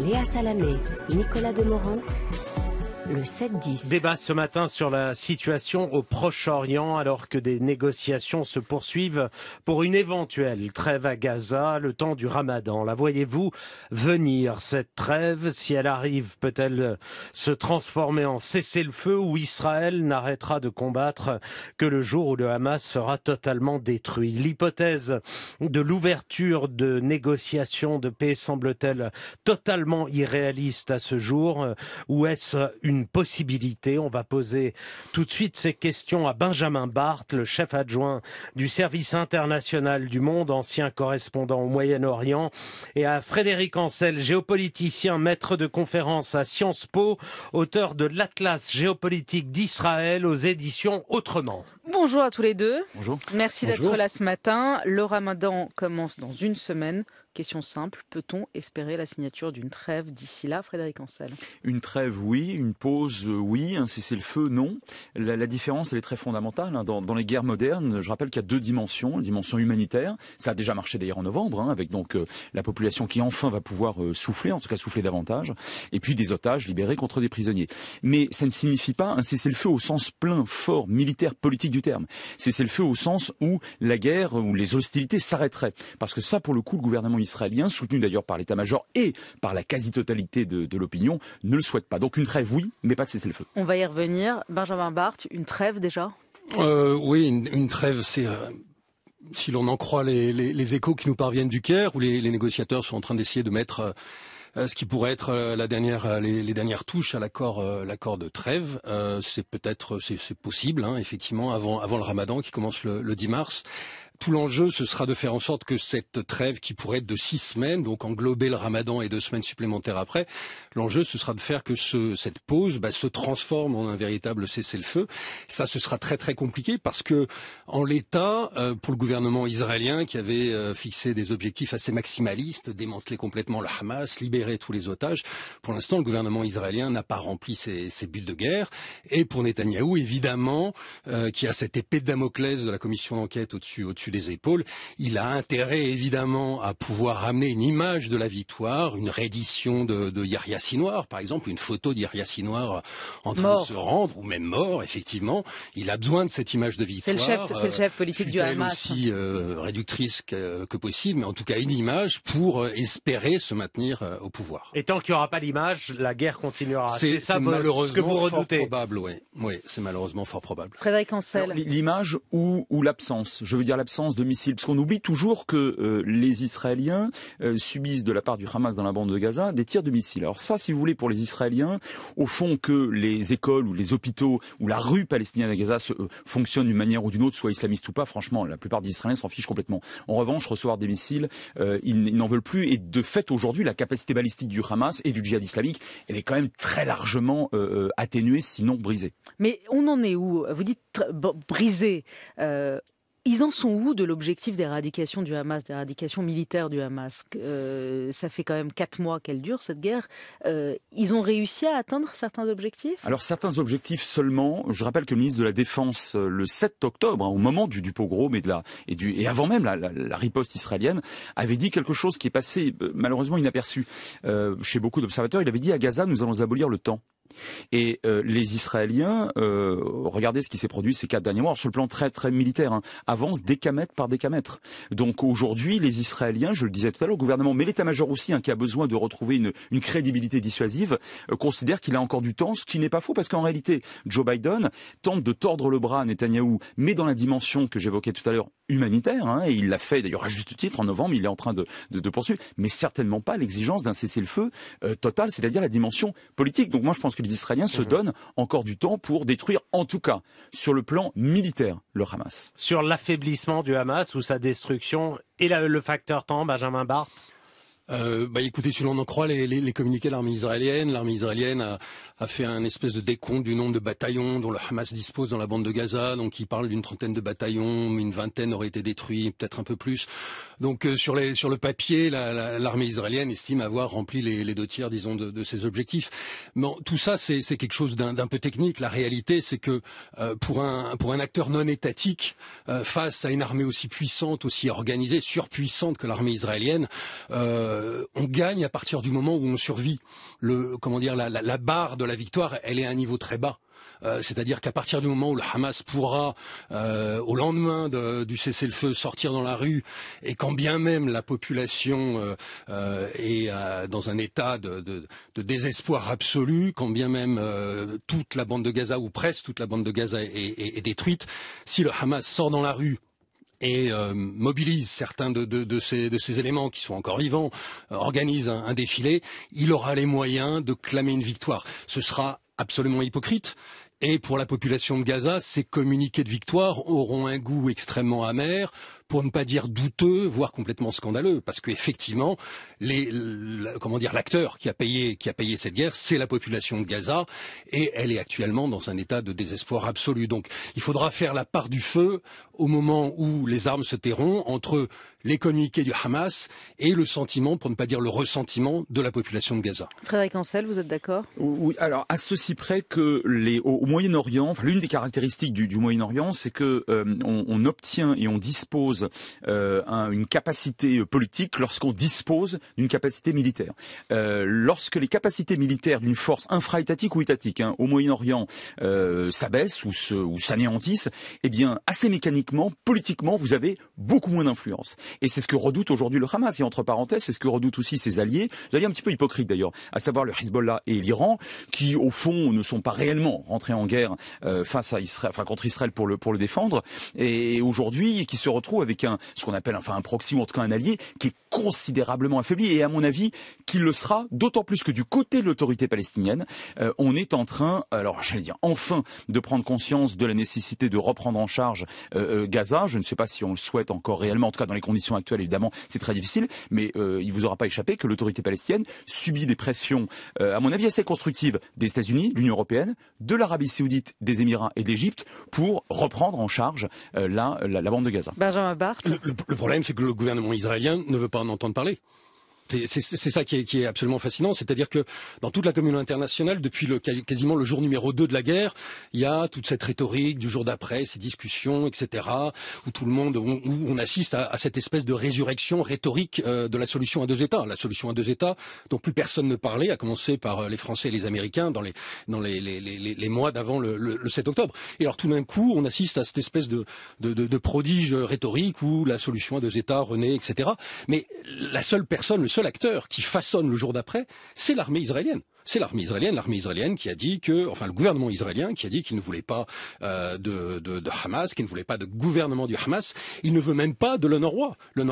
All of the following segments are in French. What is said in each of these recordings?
Léa Salamé, Nicolas Demorand, le 7-10. Débat ce matin sur la situation au Proche-Orient alors que des négociations se poursuivent pour une éventuelle trêve à Gaza, le temps du ramadan. La voyez-vous venir, cette trêve Si elle arrive, peut-elle se transformer en cessez-le-feu ou Israël n'arrêtera de combattre que le jour où le Hamas sera totalement détruit L'hypothèse de l'ouverture de négociations de paix semble-t-elle totalement irréaliste à ce jour Ou est-ce une une possibilité. On va poser tout de suite ces questions à Benjamin Barthes, le chef adjoint du service international du monde, ancien correspondant au Moyen-Orient, et à Frédéric Ancel, géopoliticien, maître de conférences à Sciences Po, auteur de l'Atlas géopolitique d'Israël aux éditions Autrement. Bonjour à tous les deux. Bonjour. Merci d'être là ce matin. Le ramadan commence dans une semaine. Question simple, peut-on espérer la signature d'une trêve d'ici là, Frédéric Ancel Une trêve, oui. Une pause, euh, oui. Un cessez-le-feu, non. La, différence, elle est très fondamentale. Hein. Dans, les guerres modernes, je rappelle qu'il y a deux dimensions. La dimension humanitaire, ça a déjà marché d'ailleurs en novembre, hein, avec donc euh, la population qui enfin va pouvoir euh, souffler, en tout cas souffler davantage, et puis des otages libérés contre des prisonniers. Mais ça ne signifie pas un cessez-le-feu au sens plein, fort, militaire, politique du terme. Cessez-le-feu au sens où la guerre, où les hostilités s'arrêteraient. Parce que ça, pour le coup, le gouvernement israélien, soutenu d'ailleurs par l'état-major et par la quasi-totalité de, l'opinion, ne le souhaite pas. Donc une trêve, oui, mais pas de cessez-le-feu. On va y revenir. Benjamin Barthes, une trêve déjà euh, Oui, une, trêve, c'est... Euh, si l'on en croit les, échos qui nous parviennent du Caire, où les, négociateurs sont en train d'essayer de mettre euh, ce qui pourrait être la dernière, les, dernières touches à l'accord, l'accord de trêve, c'est peut-être, c'est, possible, hein, effectivement, avant, avant le Ramadan qui commence le 10 mars. Tout l'enjeu, ce sera de faire en sorte que cette trêve qui pourrait être de six semaines, donc englober le ramadan et deux semaines supplémentaires après, l'enjeu, ce sera de faire que ce, cette pause bah, se transforme en un véritable cessez-le-feu. Ça, ce sera très très compliqué parce que en l'état, euh, pour le gouvernement israélien qui avait euh, fixé des objectifs assez maximalistes, démanteler complètement le Hamas, libérer tous les otages, pour l'instant, le gouvernement israélien n'a pas rempli ses, ses, buts de guerre. Et pour Netanyahou, évidemment, euh, qui a cette épée de Damoclès de la commission d'enquête au-dessus au-dessus des épaules, il a intérêt évidemment à pouvoir ramener une image de la victoire, une reddition de, de Yahya Sinoir, par exemple, une photo d'Yahya Sinoir en train de se rendre, ou même mort, effectivement. Il a besoin de cette image de victoire. C'est le chef, c'est le chef politique du Hamas. aussi euh, réductrice que, possible, mais en tout cas une image pour euh, espérer se maintenir euh, au pouvoir. Et tant qu'il n'y aura pas l'image, la guerre continuera. C'est ça malheureusement ce que vous redoutez. Fort probable, oui. Oui, c'est malheureusement fort probable. Frédéric Ancel. L'image ou, ou l'absence. Je veux dire l'absence de missiles. Parce qu'on oublie toujours que euh, les Israéliens euh, subissent de la part du Hamas dans la bande de Gaza des tirs de missiles. Alors ça, si vous voulez, pour les Israéliens, au fond que les écoles ou les hôpitaux ou la rue palestinienne à Gaza se, euh, d'une manière ou d'une autre, soit islamiste ou pas, franchement, la plupart des Israéliens s'en fichent complètement. En revanche, recevoir des missiles, ils, n'en veulent plus. Et de fait, aujourd'hui, la capacité balistique du Hamas et du djihad islamique, elle est quand même très largement atténuée, sinon brisée. Mais on en est où Vous dites brisée. Ils en sont où de l'objectif d'éradication du Hamas, d'éradication militaire du Hamas euh, Ça fait quand même quatre mois qu'elle dure, cette guerre. Euh, ils ont réussi à atteindre certains objectifs Alors certains objectifs seulement. Je rappelle que le ministre de la Défense, euh, le 7 octobre, hein, au moment du, pogrom et, de la, et, avant même la, riposte israélienne, avait dit quelque chose qui est passé malheureusement inaperçu chez beaucoup d'observateurs. Il avait dit à Gaza, nous allons abolir le temps. Et euh, les Israéliens, euh, regardez ce qui s'est produit ces quatre derniers mois, sur le plan très très militaire, avance hein, avancent décamètre par décamètre. Donc aujourd'hui, les Israéliens, je le disais tout à l'heure, le gouvernement, mais l'état-major aussi, hein, qui a besoin de retrouver une, crédibilité dissuasive, euh, considère qu'il a encore du temps, ce qui n'est pas faux, parce qu'en réalité, Joe Biden tente de tordre le bras à Netanyahou, mais dans la dimension que j'évoquais tout à l'heure, humanitaire, hein, et il l'a fait d'ailleurs à juste titre en novembre, il est en train de, poursuivre, mais certainement pas l'exigence d'un cessez-le-feu euh, total, c'est-à-dire la dimension politique. Donc moi je pense que les Israéliens se mhm. donnent encore du temps pour détruire, en tout cas sur le plan militaire, le Hamas. Sur l'affaiblissement du Hamas ou sa destruction et le facteur temps, Benjamin Barthes euh, bah écoutez, si l'on en croit les, les, les communiqués de l'armée israélienne, l'armée israélienne a, a, fait un espèce de décompte du nombre de bataillons dont le Hamas dispose dans la bande de Gaza. Donc, il parle d'une trentaine de bataillons, une vingtaine auraient été détruits, peut-être un peu plus. Donc, euh, sur, les, sur le papier, l'armée la, israélienne estime avoir rempli les, les deux tiers, disons, de, de, ses objectifs. Mais tout ça, c'est quelque chose d'un peu technique. La réalité, c'est que euh, pour, un, pour un acteur non étatique, euh, face à une armée aussi puissante, aussi organisée, surpuissante que l'armée israélienne, euh, euh, on gagne à partir du moment où on survit. Le, comment dire, la, la, barre de la victoire, elle est à un niveau très bas. Euh, c'est-à-dire qu'à partir du moment où le Hamas pourra, euh, au lendemain de, du cessez-le-feu, sortir dans la rue, et quand bien même la population est dans un état de, désespoir absolu, quand bien même toute la bande de Gaza, ou presque toute la bande de Gaza est détruite, si le Hamas sort dans la rue et euh, mobilise certains de, ces, éléments qui sont encore vivants, euh, organise un défilé, il aura les moyens de clamer une victoire. Ce sera absolument hypocrite. Et pour la population de Gaza, ces communiqués de victoire auront un goût extrêmement amer pour ne pas dire douteux, voire complètement scandaleux, parce qu'effectivement, les, comment dire, l'acteur qui a payé, qui a payé cette guerre, c'est la population de Gaza, et elle est actuellement dans un état de désespoir absolu. Donc, il faudra faire la part du feu au moment où les armes se tairont entre les communiqués du Hamas et le sentiment, pour ne pas dire le ressentiment, de la population de Gaza. Frédéric Ancel, vous êtes d'accord Oui, alors à ceci près que les, au, Moyen-Orient, l'une des caractéristiques du, Moyen-Orient, c'est que euh, on obtient et on dispose euh, une capacité euh, politique lorsqu'on dispose d'une capacité militaire. Euh, lorsque les capacités militaires d'une force infra-étatique ou étatique hein, au Moyen-Orient euh, s'abaissent ou, s'anéantissent, eh bien, assez mécaniquement, politiquement, vous avez beaucoup moins d'influence. Et c'est ce que redoute aujourd'hui le Hamas. Et entre parenthèses, c'est ce que redoutent aussi ses alliés, des alliés un petit peu hypocrites d'ailleurs, à savoir le Hezbollah et l'Iran, qui au fond ne sont pas réellement rentrés en guerre face à Israël, enfin contre Israël pour le, pour le défendre, et aujourd'hui qui se retrouvent avec un ce qu'on appelle enfin un proxy ou en tout cas un allié qui est considérablement affaibli et à mon avis qu'il le sera d'autant plus que du côté de l'autorité palestinienne, euh, on est en train, alors j'allais dire enfin, de prendre conscience de la nécessité de reprendre en charge euh, euh, Gaza. Je ne sais pas si on le souhaite encore réellement, en tout cas dans les conditions actuelles évidemment, c'est très difficile, mais il il vous aura pas échappé que l'autorité palestinienne subit des pressions, à mon avis assez constructives, des États-Unis, de l'Union européenne, de l'Arabie saoudite, des Émirats et d'Égypte pour reprendre en charge la, la, bande de Gaza le problème, c'est que le gouvernement israélien ne veut pas en entendre parler. C'est ça qui est, qui est, absolument fascinant, c'est-à-dire que dans toute la communauté internationale, depuis le, quasiment le jour numéro 2 de la guerre, il y a toute cette rhétorique du jour d'après, ces discussions, etc., où tout le monde, où, on assiste à, à, cette espèce de résurrection rhétorique euh, de la solution à deux États, la solution à deux États dont plus personne ne parlait, à commencer par euh, les Français et les Américains dans les, dans les, les, les, mois d'avant le, 7 octobre. Et alors tout d'un coup, on assiste à cette espèce de, de, de, de prodige rhétorique où la solution à deux États renaît, etc. Mais la seule personne, seul acteur qui façonne le jour d'après, c'est l'armée israélienne c'est l'armée israélienne, l'armée israélienne qui a dit que, enfin le gouvernement israélien qui a dit qu'il ne voulait pas euh, de, de, Hamas, qu'il ne voulait pas de gouvernement du Hamas, il ne veut même pas de Le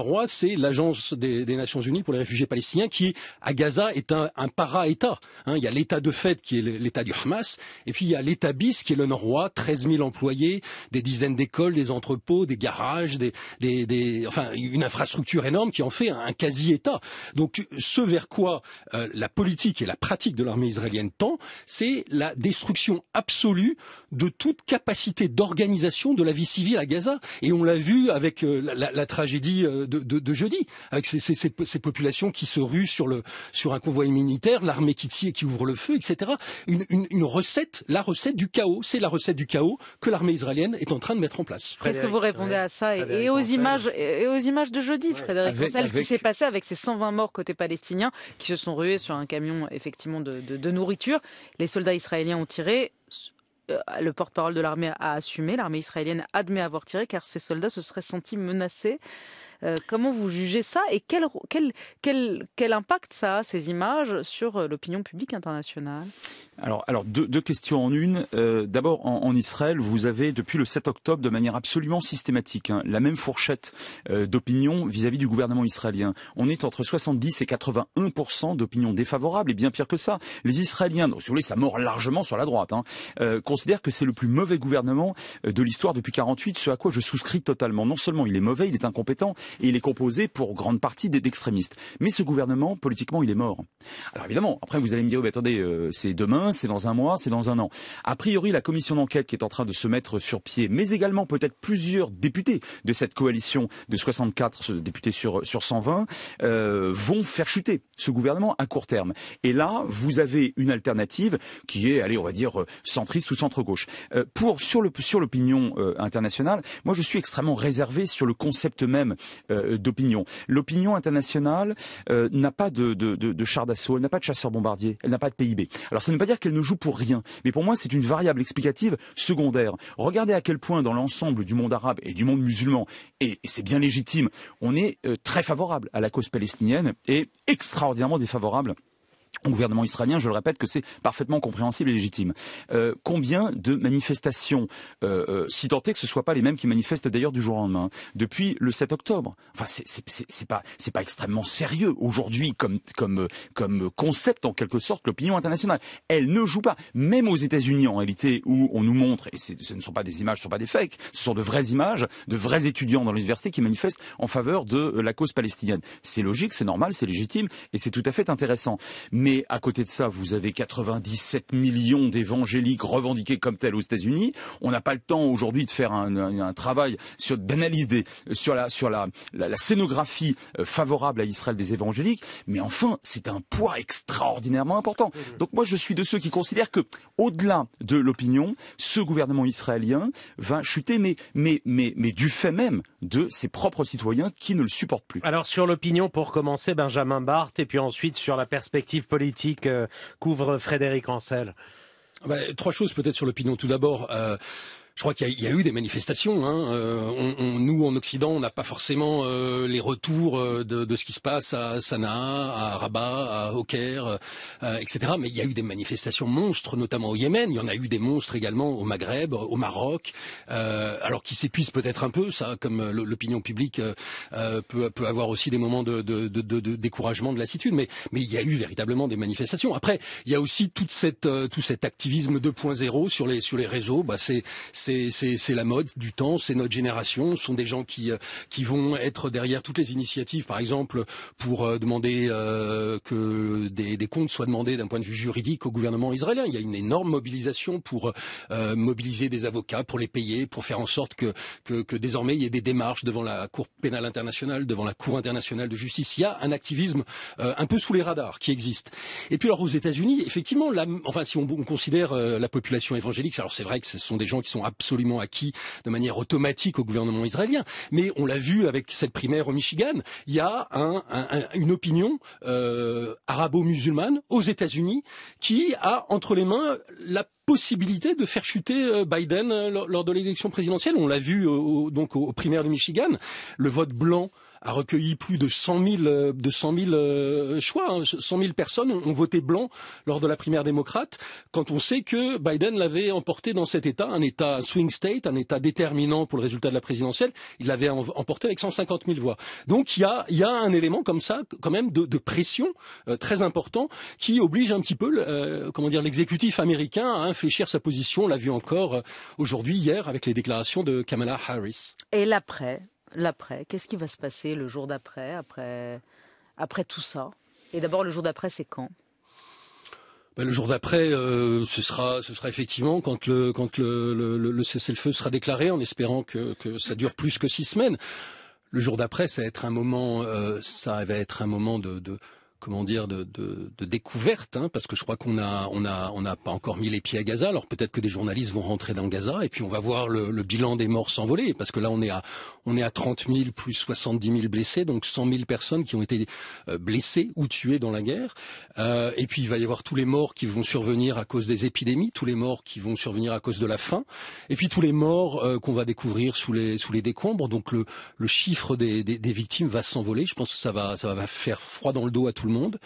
roi, c'est l'agence des, des, Nations Unies pour les réfugiés palestiniens qui, à Gaza, est un, un para-État. Hein, il y a l'État de fait qui est l'État du Hamas, et puis il y a l'État bis qui est l'ONU, 13 000 employés, des dizaines d'écoles, des entrepôts, des garages, des, des, enfin une infrastructure énorme qui en fait un, quasi-État. Donc ce vers quoi euh, la politique et la pratique de l'armée israélienne tant, c'est la destruction absolue de toute capacité d'organisation de la vie civile à Gaza. Et on l'a vu avec euh, la, tragédie euh, de, de, jeudi, avec ces, ces, ces, populations qui se ruent sur, le, sur un convoi militaire, l'armée qui tire et qui ouvre le feu, etc. Une, une, recette, la recette du chaos, c'est la recette du chaos que l'armée israélienne est en train de mettre en place. Qu'est-ce que vous répondez à ça et, aux images, et aux images de jeudi, Frédéric avec, ce qui s'est passé avec ces 120 morts côté palestinien qui se sont rués sur un camion effectivement de de, nourriture. Les soldats israéliens ont tiré euh, le porte-parole de l'armée a assumé, l'armée israélienne admet avoir tiré car ses soldats se seraient sentis menacés. Euh, comment vous jugez ça et quel, quel, quel, quel, impact ça a, ces images, sur euh, l'opinion publique internationale alors, alors deux, questions en une. Euh, d'abord, en, Israël, vous avez depuis le 7 octobre, de manière absolument systématique, hein, la même fourchette d'opinion vis-à-vis du gouvernement israélien. On est entre 70 et 81 d'opinion défavorable, et bien pire que ça. Les Israéliens, donc, ça mord largement sur la droite, hein, considèrent que c'est le plus mauvais gouvernement de l'histoire depuis 48, ce à quoi je souscris totalement. Non seulement il est mauvais, il est incompétent, et il est composé pour grande partie d'extrémistes. Mais ce gouvernement, politiquement, il est mort. Alors évidemment, après vous allez me dire, oh, attendez, euh, c'est demain, c'est dans un mois, c'est dans un an. A priori, la commission d'enquête qui est en train de se mettre sur pied, mais également peut-être plusieurs députés de cette coalition de 64 députés sur, sur 120, euh, vont faire chuter ce gouvernement à court terme. Et là, vous avez une alternative qui est, allez, on va dire, euh, centriste ou centre-gauche. pour, sur sur l'opinion internationale, moi je suis extrêmement réservé sur le concept même euh, d'opinion. L'opinion internationale euh, n'a pas de, de, d'assaut, elle n'a pas de chasseurs bombardier, elle n'a pas de PIB. Alors ça ne veut pas dire qu'elle ne joue pour rien, mais pour moi c'est une variable explicative secondaire. Regardez à quel point dans l'ensemble du monde arabe et du monde musulman, et c'est bien légitime, on est euh, très favorable à la cause palestinienne et extraordinairement défavorable au gouvernement israélien, je le répète, que c'est parfaitement compréhensible et légitime. Euh, combien de manifestations, euh, euh si tant est que ce ne soient pas les mêmes qui manifestent d'ailleurs du jour au lendemain, hein, depuis le 7 octobre Enfin, c'est pas, pas extrêmement sérieux aujourd'hui comme, comme, euh, comme concept, en quelque sorte, l'opinion internationale. Elle ne joue pas, même aux États-Unis en réalité, où on nous montre, et ce ne sont pas des images, ce ne sont pas des fakes, ce sont de vraies images, de vrais étudiants dans l'université qui manifestent en faveur de euh, la cause palestinienne. C'est logique, c'est normal, c'est légitime, et c'est tout à fait intéressant. Mais à côté de ça, vous avez 97 millions d'évangéliques revendiqués comme tels aux États-Unis. On n'a pas le temps aujourd'hui de faire un, un, un travail d'analyse sur la sur la, la, scénographie euh, favorable à Israël des évangéliques. Mais enfin, c'est un poids extraordinairement important. Donc moi, je suis de ceux qui considèrent que, au-delà de l'opinion, ce gouvernement israélien va chuter, mais mais mais mais du fait même de ses propres citoyens qui ne le supportent plus. Alors sur l'opinion, pour commencer, Benjamin Barthes, et puis ensuite sur la perspective politique couvre euh, Frédéric Ancel ah bah, trois choses peut-être sur l'opinion. Tout d'abord, euh, je crois qu'il y, a eu des manifestations. Hein. Euh, on, nous, en Occident, on n'a pas forcément euh, les retours euh, de, de, ce qui se passe à Sanaa, à Rabat, à Hawker, etc. Mais il y a eu des manifestations monstres, notamment au Yémen. Il y en a eu des monstres également au Maghreb, au Maroc. alors qu'ils s'épuisent peut-être un peu, ça, comme l'opinion publique peut, peut, avoir aussi des moments de, de, de, découragement, de lassitude. Mais, mais il y a eu véritablement des manifestations. Après, il y a aussi toute cette, tout cet activisme 2.0 sur les, sur les réseaux. Bah, c'est c'est la mode du temps, c'est notre génération, ce sont des gens qui, euh, qui vont être derrière toutes les initiatives, par exemple, pour euh, demander euh, que des, des, comptes soient demandés d'un point de vue juridique au gouvernement israélien. Il y a une énorme mobilisation pour euh, mobiliser des avocats, pour les payer, pour faire en sorte que, que, que désormais il y ait des démarches devant la Cour pénale internationale, devant la Cour internationale de justice. Il y a un activisme euh, un peu sous les radars qui existe. Et puis alors aux États-Unis, effectivement, enfin si on, on considère la population évangélique, alors c'est vrai que ce sont des gens qui sont absolument acquis de manière automatique au gouvernement israélien. Mais on l'a vu avec cette primaire au Michigan, il y a une opinion euh, arabo-musulmane aux États-Unis qui a entre les mains la possibilité de faire chuter euh, Biden euh, lors de l'élection présidentielle. On l'a vu donc aux primaires du Michigan. Le vote blanc a recueilli plus de 100 000, euh, de euh, choix. Hein. 100 000 personnes ont, voté blanc lors de la primaire démocrate, quand on sait que Biden l'avait emporté dans cet État, un État swing state, un État déterminant pour le résultat de la présidentielle, il l'avait emporté avec 150 000 voix. Donc il y a, y a, un élément comme ça, quand même, de, de pression euh, très important qui oblige un petit peu, comment dire, l'exécutif américain à infléchir sa position. On l'a vu encore aujourd'hui, hier, avec les déclarations de Kamala Harris. Et l'après l'après. Qu'est-ce qui va se passer le jour d'après, après, après tout ça Et d'abord, le jour d'après, c'est quand ben, le jour d'après, euh, ce sera, ce sera effectivement quand le, quand le, le, cessez-le-feu sera déclaré, en espérant que, ça dure plus que six semaines. Le jour d'après, ça va être un moment, euh, ça va être un moment de comment dire, de, de, de découverte, hein, parce que je crois qu'on a, on a, on n'a pas encore mis les pieds à Gaza. Alors peut-être que des journalistes vont rentrer dans Gaza et puis on va voir le, le bilan des morts s'envoler, parce que là on est à, on est à 30 000 plus 70 000 blessés, donc 100 000 personnes qui ont été euh, blessées ou tuées dans la guerre. Euh, et puis il va y avoir tous les morts qui vont survenir à cause des épidémies, tous les morts qui vont survenir à cause de la faim, et puis tous les morts euh, qu'on va découvrir sous les sous les décombres. Donc le, le chiffre des, des, des victimes va s'envoler. Je pense que ça va, ça va faire froid dans le dos à tout le monde monde.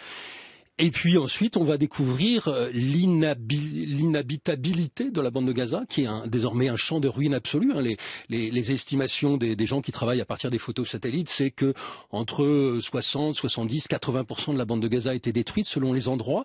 Et puis ensuite, on va découvrir euh, l'inhabitabilité de la bande de Gaza, qui est désormais un champ de ruines absolue. Hein. Les, estimations des, gens qui travaillent à partir des photos satellites, c'est que entre 60, 70, 80 de la bande de Gaza a été détruite selon les endroits.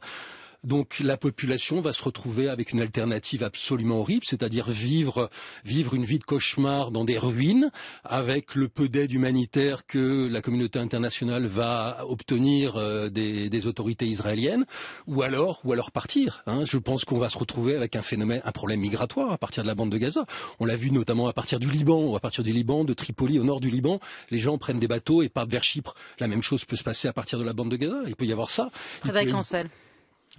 Donc la population va se retrouver avec une alternative absolument horrible, c'est-à-dire vivre vivre une vie de cauchemar dans des ruines avec le peu d'aide humanitaire que la communauté internationale va obtenir euh, des, autorités israéliennes, ou alors ou alors partir. Hein. Je pense qu'on va se retrouver avec un phénomène, un problème migratoire à partir de la bande de Gaza. On l'a vu notamment à partir du Liban, ou à partir du Liban, de Tripoli au nord du Liban, les gens prennent des bateaux et partent vers Chypre. La même chose peut se passer à partir de la bande de Gaza. Il peut y avoir ça. avec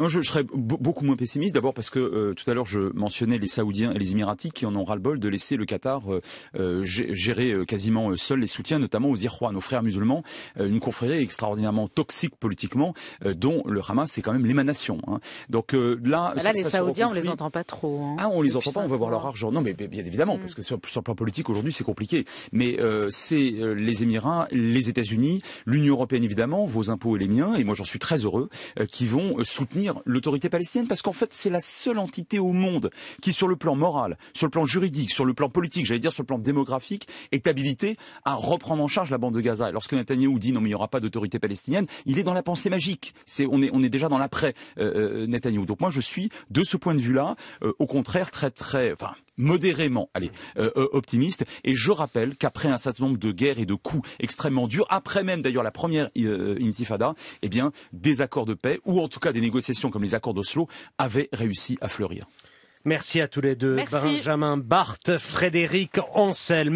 non, je, serais beaucoup moins pessimiste. D'abord parce que euh, tout à l'heure je mentionnais les Saoudiens et les Émiratis qui en ont ras-le-bol de laisser le Qatar euh, euh, gérer quasiment seul les soutiens, notamment aux Irrois, nos frères musulmans, une confrérie extraordinairement toxique politiquement, dont le Hamas c'est quand même l'émanation. Hein. Donc là, bah les Saoudiens on les entend pas trop. Hein, ah, on les entend pas, on va voir leur argent. Non, mais, bien évidemment, mm. parce que sur, sur, le plan politique aujourd'hui c'est compliqué. Mais c'est les Émirats, les États-Unis, l'Union européenne évidemment, vos impôts et les miens, et moi j'en suis très heureux, qui vont soutenir l'autorité palestinienne parce qu'en fait, c'est la seule entité au monde qui, sur le plan moral, sur le plan juridique, sur le plan politique, j'allais dire sur le plan démographique, est habilitée à reprendre en charge la bande de Gaza. Et lorsque Netanyahou dit non, mais il n'y aura pas d'autorité palestinienne, il est dans la pensée magique. C'est, on, est, on est déjà dans l'après Netanyahu euh, Netanyahou. Donc moi, je suis, de ce point de vue-là, euh, au contraire, très, très, enfin, modérément, euh, euh, optimiste. Et je rappelle qu'après un certain nombre de guerres et de coups extrêmement durs, après même d'ailleurs la première euh, intifada, eh bien, des accords de paix, ou en tout cas des négociations comme les accords d'Oslo, avaient réussi à fleurir. Merci à tous les deux, Benjamin Barthes, Frédéric Ansel.